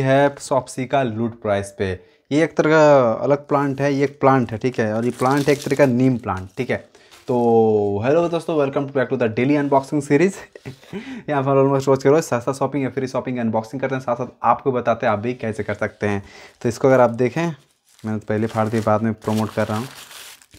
है सॉप्सी का लूट प्राइस पे ये एक तरह का अलग प्लांट है ये एक प्लांट है ठीक है और ये प्लांट है एक तरह का नीम प्लांट ठीक है तो हेलो दोस्तों welcome to back to the daily unboxing series यहाँ पर ऑलमोस्ट रोज के रोज साथ साथ शॉपिंग या फ्री शॉपिंग अनबॉक्सिंग करते हैं साथ साथ आपको बताते हैं आप भी कैसे कर सकते हैं तो इसको अगर आप देखें मैंने तो पहले फाड़ दी बाद में प्रमोट कर रहा हूँ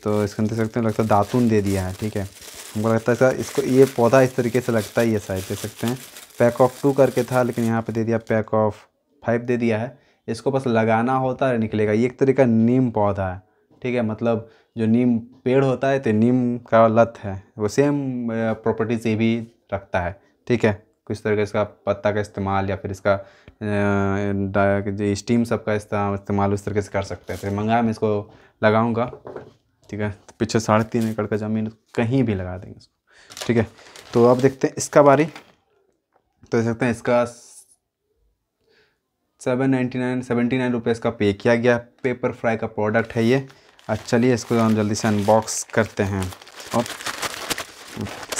तो इसको अंदर सकते हैं लगता है दातून दे दिया है ठीक है हमको लगता है इसको ये पौधा इस तरीके से लगता ही है शायद दे सकते हैं पैक ऑफ टू करके था लेकिन यहाँ पर दे दिया पैक ऑफ़ फाइव दे दिया है इसको बस लगाना होता है निकलेगा ये एक तरह का नीम पौधा है ठीक है मतलब जो नीम पेड़ होता है तो नीम का लत है वो सेम प्रॉपर्टीज़ ये भी रखता है ठीक है किस तरह का इसका पत्ता का इस्तेमाल या फिर इसका जो स्टीम सब का इस्तेमाल उस तरीके से कर सकते हैं तो मंगाया मैं इसको लगाऊंगा ठीक है तो पीछे साढ़े तीन एकड़ का ज़मीन कहीं भी लगा देंगे इसको ठीक है तो अब देखते हैं इसका बारी तो देख सकते हैं इसका seven ninety nine seventy nine rupees का पे किया गया पेपर फ्राई का प्रोडक्ट है ये अच्छा चलिए इसको हम जल्दी से अनबॉक्स करते हैं और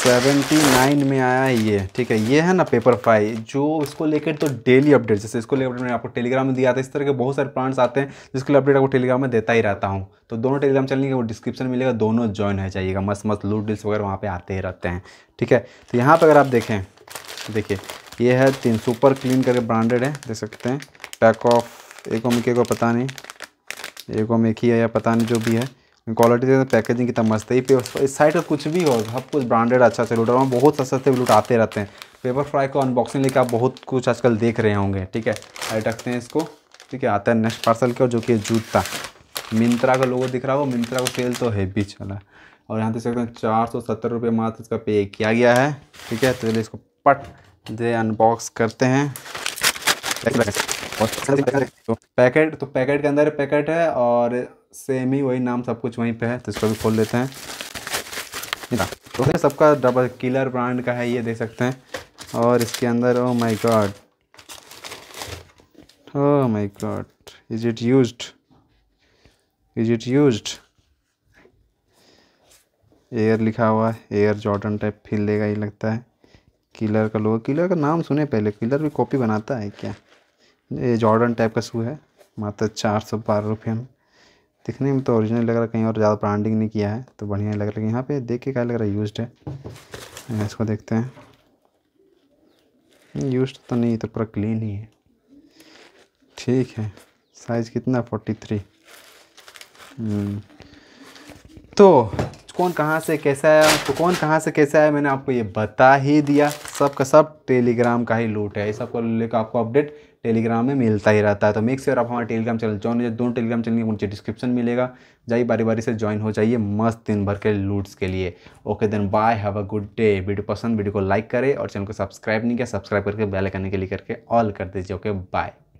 सेवेंटी नाइन में आया है ये ठीक है ये है ना पेपर फ्राई जो इसको लेकर तो डेली अपडेट जैसे इसको लेकर अपडेट मैंने आपको टेलीग्राम में दिया था इस तरह के बहुत सारे प्लांट्स आते हैं जिसके लिए अपडेट आपको टेलीग्राम में देता ही रहता हूँ तो दोनों टेलीग्राम चलने के वो डिस्क्रिप्शन मिलेगा दोनों ज्वाइन हो जाइएगा मस्त मस्त लूट डील्स वगैरह वहाँ पर आते ही रहते हैं ठीक है तो यहाँ पर अगर आप देखें देखिए ये है तीन सुपर क्लीन करके ब्रांडेड है देख सकते हैं पैक ऑफ एक ओम के को पता नहीं एक ओम एक ही है या पता नहीं जो भी है क्वालिटी से पैकेजिंग तो कितना मस्त है इस साइड का कुछ भी हो सब कुछ ब्रांडेड अच्छा से लूट और बहुत सस्ते सस्ते लूट आते रहते हैं पेपर फ्राई को अनबॉक्सिंग लेके आप बहुत कुछ आजकल देख रहे होंगे ठीक है आइट रखते हैं इसको ठीक है आता है नेक्स्ट पार्सल का जो कि जूता मिंत्रा का लोगो दिख रहा हो मिंत्रा का सेल तो है बीच वाला और यहाँ देख सकते हैं चार सौ सत्तर रुपये मात्र इसका पे किया गया है ठीक है तो चलिए इसको पट दे अनबॉक्स करते हैं तो पैकेट तो पैकेट के अंदर पैकेट है और सेम ही वही नाम सब कुछ वहीं पे है तो इसको भी खोल लेते हैं तो सबका डबल किलर ब्रांड का है ये देख सकते हैं और इसके अंदर oh my god oh my god is it used is it used air लिखा हुआ है एयर जॉर्डन टाइप फील देगा ये लगता है किलर का लोग किलर का नाम सुने पहले किलर भी कॉपी बनाता है क्या ये जॉर्डन टाइप का शू है मात्र चार सौ बारह रुपये में दिखने में तो ओरिजिनल लग रहा है कहीं और ज़्यादा ब्रांडिंग नहीं किया है तो बढ़िया लग रहा है यहाँ पे देख के क्या लग रहा है यूज है इसको देखते हैं यूज तो नहीं तो पूरा क्लीन ही है ठीक है साइज़ कितना फोर्टी हम्म, थ्री तो कौन कहाँ से कैसे आया तो कौन कहाँ से कैसे आया मैंने आपको ये बता ही दिया सब का सब टेलीग्राम का ही लूट है ये सब को लेकर आपको अपडेट टेलीग्राम में मिलता ही रहता है तो मेक श्योर आप हमारे टेलीग्राम चैनल ज्वाइन हो जाए दोनों टेलीग्राम चैनल मुझे डिस्क्रिप्शन मिलेगा जाइए बारी बारी से ज्वाइन हो जाइए मस्त दिन भर के लूट्स के लिए okay then bye have a good day video पसंद वीडियो को लाइक करें और चैनल को सब्सक्राइब नहीं किया सब्सक्राइब करके बेल आइकन के लिए करके ऑल कर दीजिए ओके बाय